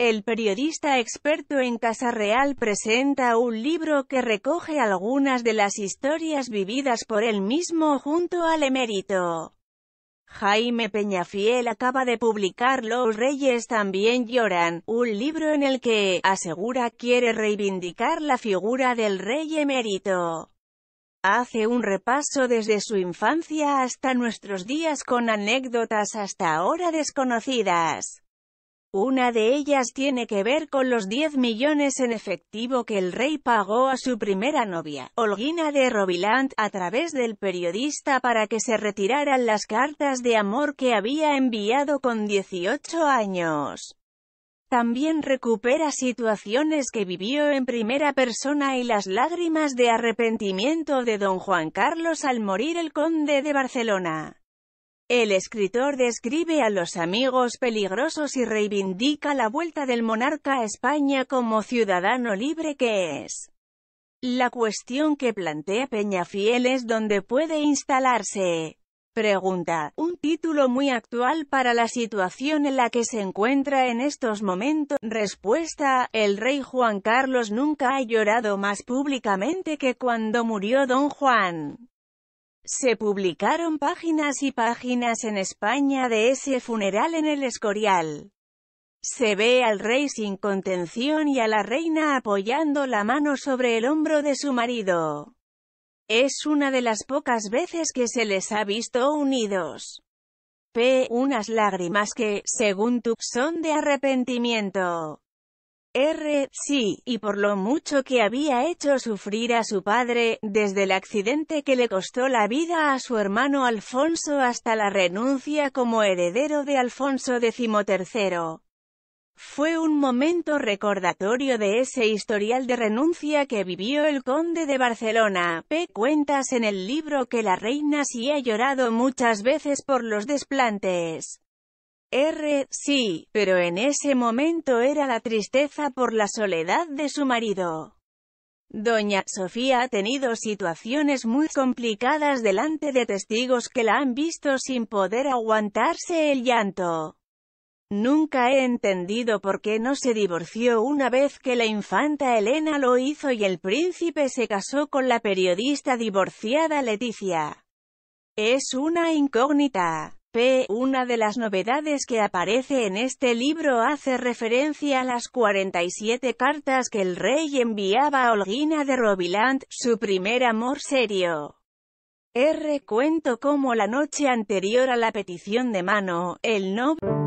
El periodista experto en Casa Real presenta un libro que recoge algunas de las historias vividas por él mismo junto al emérito. Jaime Peñafiel acaba de publicar Los Reyes también lloran, un libro en el que, asegura, quiere reivindicar la figura del rey emérito. Hace un repaso desde su infancia hasta nuestros días con anécdotas hasta ahora desconocidas. Una de ellas tiene que ver con los 10 millones en efectivo que el rey pagó a su primera novia, Olguina de Roviland, a través del periodista para que se retiraran las cartas de amor que había enviado con 18 años. También recupera situaciones que vivió en primera persona y las lágrimas de arrepentimiento de don Juan Carlos al morir el conde de Barcelona. El escritor describe a los amigos peligrosos y reivindica la vuelta del monarca a España como ciudadano libre que es. La cuestión que plantea Peñafiel es dónde puede instalarse. Pregunta, un título muy actual para la situación en la que se encuentra en estos momentos. Respuesta, el rey Juan Carlos nunca ha llorado más públicamente que cuando murió don Juan. Se publicaron páginas y páginas en España de ese funeral en el Escorial. Se ve al rey sin contención y a la reina apoyando la mano sobre el hombro de su marido. Es una de las pocas veces que se les ha visto unidos. P. Unas lágrimas que, según Tuck, son de arrepentimiento. R. Sí, y por lo mucho que había hecho sufrir a su padre, desde el accidente que le costó la vida a su hermano Alfonso hasta la renuncia como heredero de Alfonso XIII. Fue un momento recordatorio de ese historial de renuncia que vivió el conde de Barcelona. P. Cuentas en el libro que la reina sí ha llorado muchas veces por los desplantes R. Sí, pero en ese momento era la tristeza por la soledad de su marido. Doña Sofía ha tenido situaciones muy complicadas delante de testigos que la han visto sin poder aguantarse el llanto. Nunca he entendido por qué no se divorció una vez que la infanta Elena lo hizo y el príncipe se casó con la periodista divorciada Leticia. Es una incógnita. P. Una de las novedades que aparece en este libro hace referencia a las 47 cartas que el rey enviaba a Olguina de Roviland, su primer amor serio. R. Cuento como la noche anterior a la petición de mano, el no...